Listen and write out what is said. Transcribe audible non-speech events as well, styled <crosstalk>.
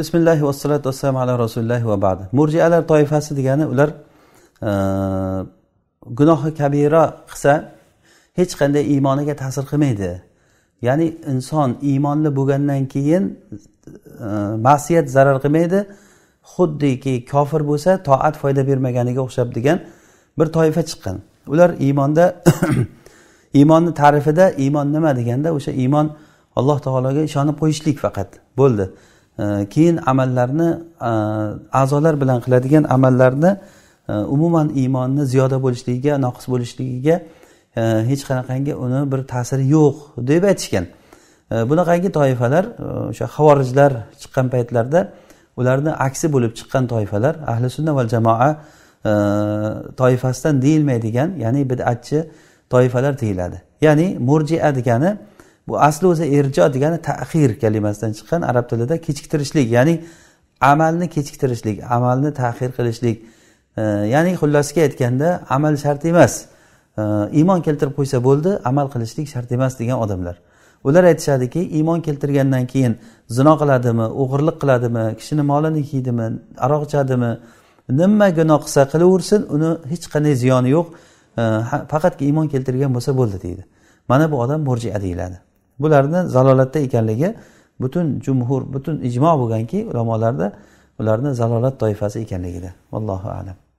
bismillahi vassalatu vassalam ala rasulillahi va badi murjialar toifasi degani ular e, gunohi kabira qilsa hech qanday iymoniga ta'sir qilmaydi ya'ni inson iymonli bo'lgandan keyin e, masiyat zarar qilmaydi xuddiki kofir bo'lsa toat foyda bermaganiga o'xshab degan bir toifa chiqqan ular iymonda <coughs> iymonni ta'rifida iymon nima deganda o'sha iymon alloh taologa ishonib qo'yishlik faqat bo'ldi keyin amallarni e, a'zolar bilan qiladigan amallarni e, umuman iymonni ziyoda bo'lishligiga noqis bo'lishligiga e, hech qanaqangi uni bir ta'siri yo'q deb aytishgan bunaqangi toifalar o'sha havorijlar chiqqan paytlarda ularni aksi bo'lib chiqqan toifalar ahli sunna val jamoa toifasidan deyilmaydigan ya'ni bidatchi toifalar deyiladi ya'ni murjia degani bu asli o'zi irjo degani tahir kalimasidan chiqqan arab tilida kechiktirishlik ya'ni amalni kechiktirishlik amalni tahir qilishlik e, ya'ni xullasiga aytganda amal shart emas iymon keltirib qo'ysa bo'ldi amal qilishlik shart emas degan odamlar ular aytishadiki iymon keltirgandan keyin zino qiladimi o'g'irlik qiladimi kishini molini yeydimi aroq ichadimi nima gunoh qilsa qilaversin uni hech qanday ziyoni yo'q faqatgina iymon keltirgan bo'lsa bo'ldi deydi mana bu odam murjia deyiladi bularni zalolatda ekanligi butun jumhur butun ijmo bo'lganki ulamolarda ularni zalolat toifasi ekanligida allohu alam